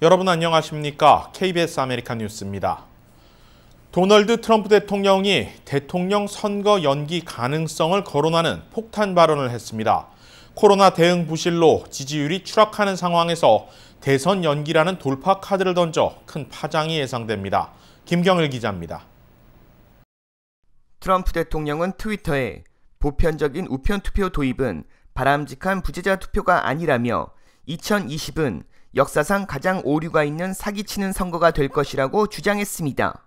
여러분 안녕하십니까? KBS 아메리카 뉴스입니다. 도널드 트럼프 대통령이 대통령 선거 연기 가능성을 거론하는 폭탄 발언을 했습니다. 코로나 대응 부실로 지지율이 추락하는 상황에서 대선 연기라는 돌파 카드를 던져 큰 파장이 예상됩니다. 김경일 기자입니다. 트럼프 대통령은 트위터에 보편적인 우편 투표 도입은 바람직한 부재자 투표가 아니라며 2020은 역사상 가장 오류가 있는 사기치는 선거가 될 것이라고 주장했습니다.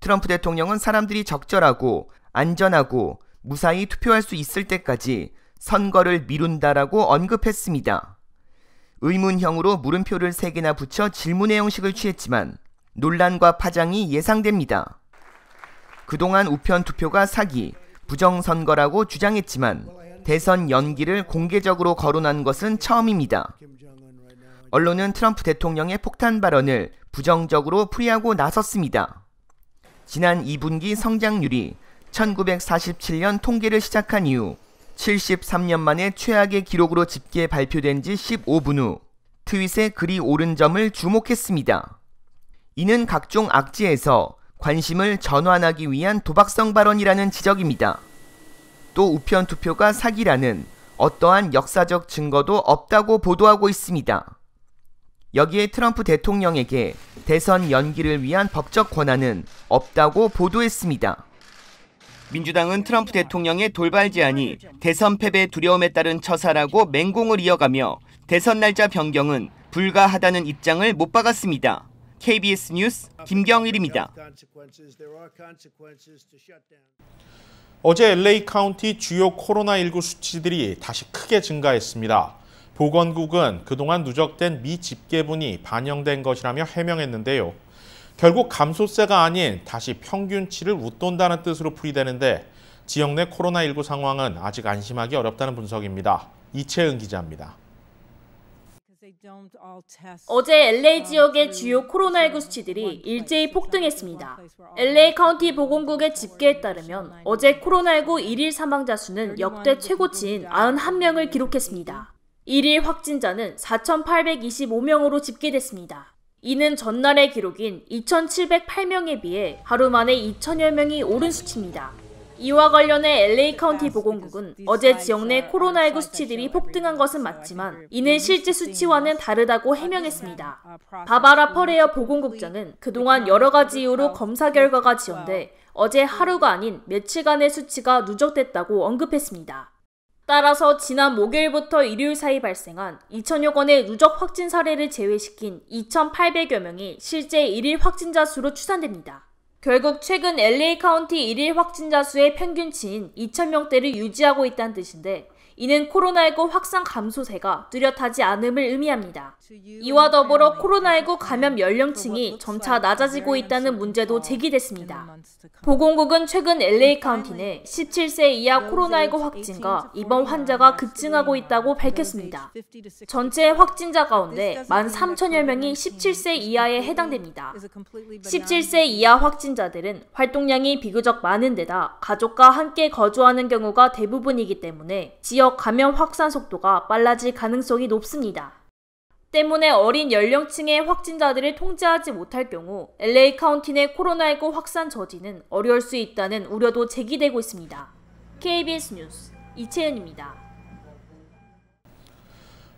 트럼프 대통령은 사람들이 적절하고 안전하고 무사히 투표할 수 있을 때까지 선거를 미룬다라고 언급했습니다. 의문형으로 물음표를 3개나 붙여 질문의 형식을 취했지만 논란과 파장이 예상됩니다. 그동안 우편 투표가 사기, 부정선거라고 주장했지만 대선 연기를 공개적으로 거론한 것은 처음입니다. 언론은 트럼프 대통령의 폭탄 발언을 부정적으로 풀이하고 나섰습니다. 지난 2분기 성장률이 1947년 통계를 시작한 이후 73년 만에 최악의 기록으로 집계 발표된 지 15분 후 트윗에 글이 오른 점을 주목했습니다. 이는 각종 악지에서 관심을 전환하기 위한 도박성 발언이라는 지적입니다. 또 우편 투표가 사기라는 어떠한 역사적 증거도 없다고 보도하고 있습니다. 여기에 트럼프 대통령에게 대선 연기를 위한 법적 권한은 없다고 보도했습니다. 민주당은 트럼프 대통령의 돌발 제안이 대선 패배 두려움에 따른 처사라고 맹공을 이어가며 대선 날짜 변경은 불가하다는 입장을 못 박았습니다. KBS 뉴스 김경일입니다. 어제 LA 카운티 주요 코로나19 수치들이 다시 크게 증가했습니다. 보건국은 그동안 누적된 미집계분이 반영된 것이라며 해명했는데요. 결국 감소세가 아닌 다시 평균치를 웃돈다는 뜻으로 풀이되는데 지역 내 코로나19 상황은 아직 안심하기 어렵다는 분석입니다. 이채은 기자입니다. 어제 LA 지역의 주요 코로나19 수치들이 일제히 폭등했습니다. LA 카운티 보건국의 집계에 따르면 어제 코로나19 1일 사망자 수는 역대 최고치인 91명을 기록했습니다. 1일 확진자는 4,825명으로 집계됐습니다. 이는 전날의 기록인 2,708명에 비해 하루 만에 2,000여 명이 오른 수치입니다. 이와 관련해 LA 카운티 보건국은 어제 지역 내 코로나19 수치들이 폭등한 것은 맞지만 이는 실제 수치와는 다르다고 해명했습니다. 바바라 퍼레어 보건국장은 그동안 여러 가지 이유로 검사 결과가 지연돼 어제 하루가 아닌 며칠간의 수치가 누적됐다고 언급했습니다. 따라서 지난 목요일부터 일요일 사이 발생한 2천여 건의 누적 확진 사례를 제외시킨 2,800여 명이 실제 1일 확진자 수로 추산됩니다. 결국 최근 LA 카운티 1일 확진자 수의 평균치인 2,000명대를 유지하고 있다는 뜻인데 이는 코로나19 확산 감소세가 뚜렷하지 않음을 의미합니다. 이와 더불어 코로나19 감염 연령층이 점차 낮아지고 있다는 문제도 제기됐습니다. 보건국은 최근 LA 카운티는 17세 이하 코로나19 확진과 입원 환자가 급증하고 있다고 밝혔습니다. 전체 확진자 가운데 13,000여 명이 17세 이하에 해당됩니다. 17세 이하 확진자들은 활동량이 비교적 많은 데다 가족과 함께 거주하는 경우가 대부분이기 때문에 지역 지역 감염 확산 속도가 빨라질 가능성이 높습니다. 때문에 어린 연령층의 확진자들을 통제하지 못할 경우 LA 카운티 내 코로나19 확산 저지는 어려울 수 있다는 우려도 제기되고 있습니다. KBS 뉴스 이채은입니다.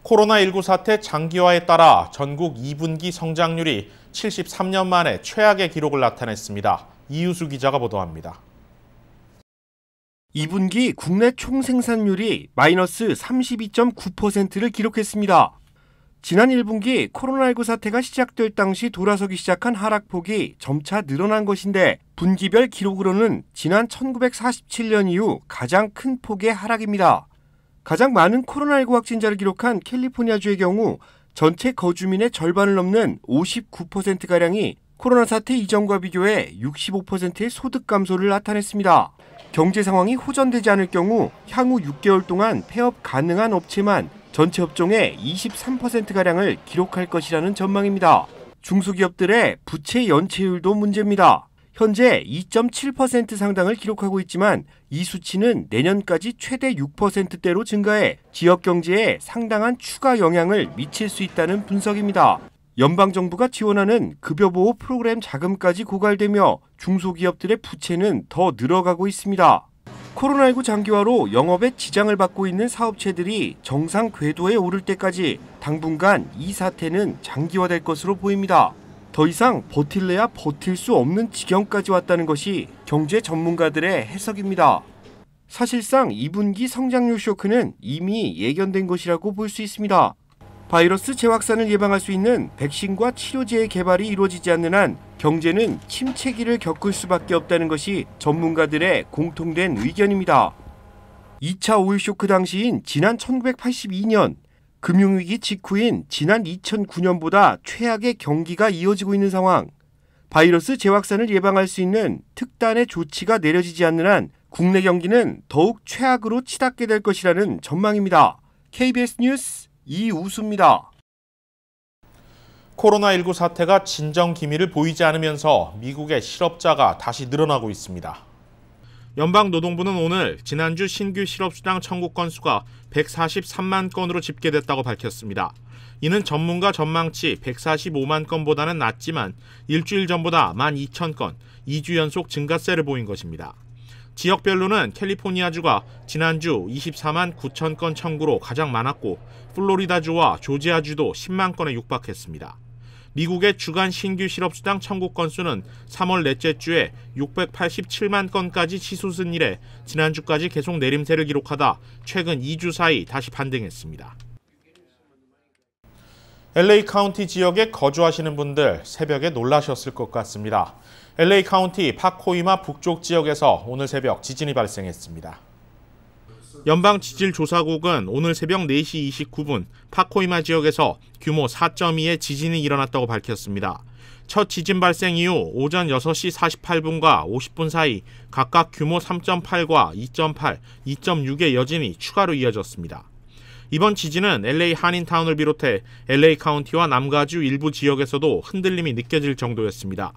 코로나19 사태 장기화에 따라 전국 2분기 성장률이 73년 만에 최악의 기록을 나타냈습니다. 이유수 기자가 보도합니다. 2분기 국내 총 생산율이 마이너스 32.9%를 기록했습니다. 지난 1분기 코로나19 사태가 시작될 당시 돌아서기 시작한 하락폭이 점차 늘어난 것인데 분기별 기록으로는 지난 1947년 이후 가장 큰 폭의 하락입니다. 가장 많은 코로나19 확진자를 기록한 캘리포니아주의 경우 전체 거주민의 절반을 넘는 59%가량이 코로나 사태 이전과 비교해 65%의 소득 감소를 나타냈습니다. 경제 상황이 호전되지 않을 경우 향후 6개월 동안 폐업 가능한 업체만 전체 업종의 23%가량을 기록할 것이라는 전망입니다. 중소기업들의 부채 연체율도 문제입니다. 현재 2.7% 상당을 기록하고 있지만 이 수치는 내년까지 최대 6%대로 증가해 지역 경제에 상당한 추가 영향을 미칠 수 있다는 분석입니다. 연방 정부가 지원하는 급여 보호 프로그램 자금까지 고갈되며 중소기업들의 부채는 더 늘어가고 있습니다. 코로나19 장기화로 영업에 지장을 받고 있는 사업체들이 정상 궤도에 오를 때까지 당분간 이 사태는 장기화될 것으로 보입니다. 더 이상 버틸래야 버틸 수 없는 지경까지 왔다는 것이 경제 전문가들의 해석입니다. 사실상 2분기 성장률 쇼크는 이미 예견된 것이라고 볼 수 있습니다. 바이러스 재확산을 예방할 수 있는 백신과 치료제의 개발이 이루어지지 않는 한 경제는 침체기를 겪을 수밖에 없다는 것이 전문가들의 공통된 의견입니다. 2차 오일 쇼크 당시인 지난 1982년 금융위기 직후인 지난 2009년보다 최악의 경기가 이어지고 있는 상황. 바이러스 재확산을 예방할 수 있는 특단의 조치가 내려지지 않는 한 국내 경기는 더욱 최악으로 치닫게 될 것이라는 전망입니다. KBS 뉴스 이우수입니다. 코로나19 사태가 진정 기미를 보이지 않으면서 미국의 실업자가 다시 늘어나고 있습니다. 연방노동부는 오늘 지난주 신규 실업수당 청구 건수가 143만 건으로 집계됐다고 밝혔습니다. 이는 전문가 전망치 145만 건보다는 낮지만 일주일 전보다 1만 2천 건, 2주 연속 증가세를 보인 것입니다. 지역별로는 캘리포니아주가 지난주 24만 9천 건 청구로 가장 많았고 플로리다주와 조지아주도 10만 건에 육박했습니다. 미국의 주간 신규 실업수당 청구 건수는 3월 넷째 주에 687만 건까지 치솟은 이래 지난주까지 계속 내림세를 기록하다 최근 2주 사이 다시 반등했습니다. LA 카운티 지역에 거주하시는 분들 새벽에 놀라셨을 것 같습니다. LA 카운티 파코이마 북쪽 지역에서 오늘 새벽 지진이 발생했습니다. 연방 지질 조사국은 오늘 새벽 4시 29분 파코이마 지역에서 규모 4.2의 지진이 일어났다고 밝혔습니다. 첫 지진 발생 이후 오전 6시 48분과 50분 사이 각각 규모 3.8과 2.8, 2.6의 여진이 추가로 이어졌습니다. 이번 지진은 LA 한인타운을 비롯해 LA 카운티와 남가주 일부 지역에서도 흔들림이 느껴질 정도였습니다.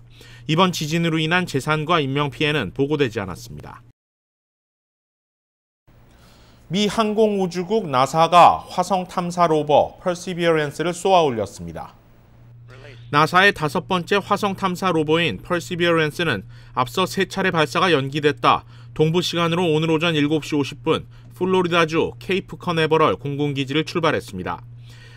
이번 지진으로 인한 재산과 인명 피해는 보고되지 않았습니다. 미 항공우주국 나사가 화성 탐사 로버 퍼시비어런스를 쏘아 올렸습니다. 나사의 다섯 번째 화성 탐사 로버인 퍼시비어런스는 앞서 세 차례 발사가 연기됐다 동부 시간으로 오늘 오전 7시 50분 플로리다주 케이프 커네버럴 공군기지를 출발했습니다.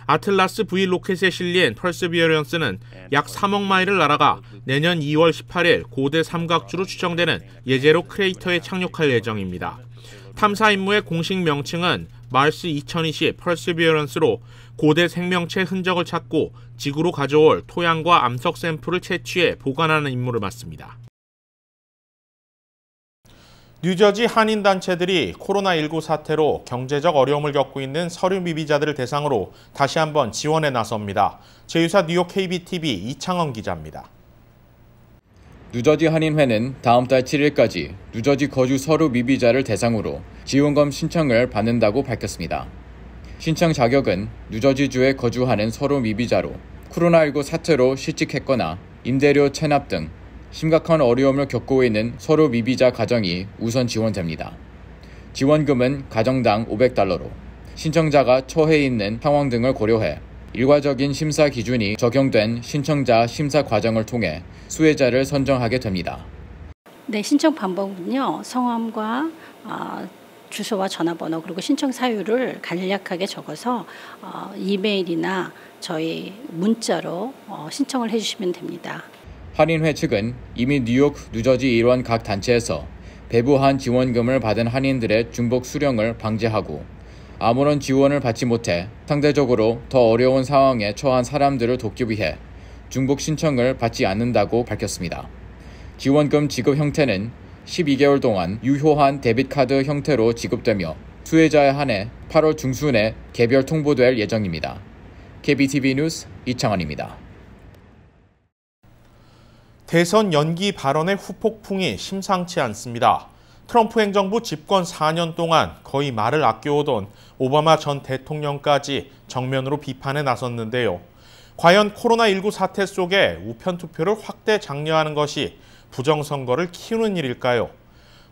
아틀라스 V 로켓에 실린 펄스비어런스는 네, 약 3억 마일을 날아가 내년 2월 18일 고대 삼각주로 추정되는 예제로 크레이터에 착륙할 예정입니다. 탐사 임무의 공식 명칭은 마스2020 펄스비어런스로 고대 생명체 흔적을 찾고 지구로 가져올 토양과 암석 샘플을 채취해 보관하는 임무를 맡습니다. 뉴저지 한인 단체들이 코로나19 사태로 경제적 어려움을 겪고 있는 서류 미비자들을 대상으로 다시 한번 지원에 나섭니다. 제휴사 뉴욕 KBTV 이창원 기자입니다. 뉴저지 한인회는 다음 달 7일까지 뉴저지 거주 서류 미비자를 대상으로 지원금 신청을 받는다고 밝혔습니다. 신청 자격은 뉴저지주에 거주하는 서류 미비자로 코로나19 사태로 실직했거나 임대료 체납 등 심각한 어려움을 겪고 있는 서류 미비자 가정이 우선 지원됩니다. 지원금은 가정당 500달러로 신청자가 처해 있는 상황 등을 고려해 일괄적인 심사 기준이 적용된 신청자 심사 과정을 통해 수혜자를 선정하게 됩니다. 네, 신청 방법은요. 성함과 어, 주소와 전화번호 그리고 신청 사유를 간략하게 적어서 어, 이메일이나 저희 문자로 어, 신청을 해주시면 됩니다. 한인회 측은 이미 뉴욕, 뉴저지 일원 각 단체에서 배부한 지원금을 받은 한인들의 중복 수령을 방지하고 아무런 지원을 받지 못해 상대적으로 더 어려운 상황에 처한 사람들을 돕기 위해 중복 신청을 받지 않는다고 밝혔습니다. 지원금 지급 형태는 12개월 동안 유효한 데빗카드 형태로 지급되며 수혜자에 한해 8월 중순에 개별 통보될 예정입니다. KBTV 뉴스 이창원입니다. 대선 연기 발언의 후폭풍이 심상치 않습니다. 트럼프 행정부 집권 4년 동안 거의 말을 아껴오던 오바마 전 대통령까지 정면으로 비판에 나섰는데요. 과연 코로나19 사태 속에 우편 투표를 확대 장려하는 것이 부정선거를 키우는 일일까요?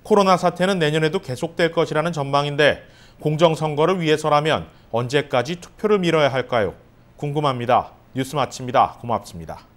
코로나 사태는 내년에도 계속될 것이라는 전망인데 공정선거를 위해서라면 언제까지 투표를 미뤄야 할까요? 궁금합니다. 뉴스 마칩니다. 고맙습니다.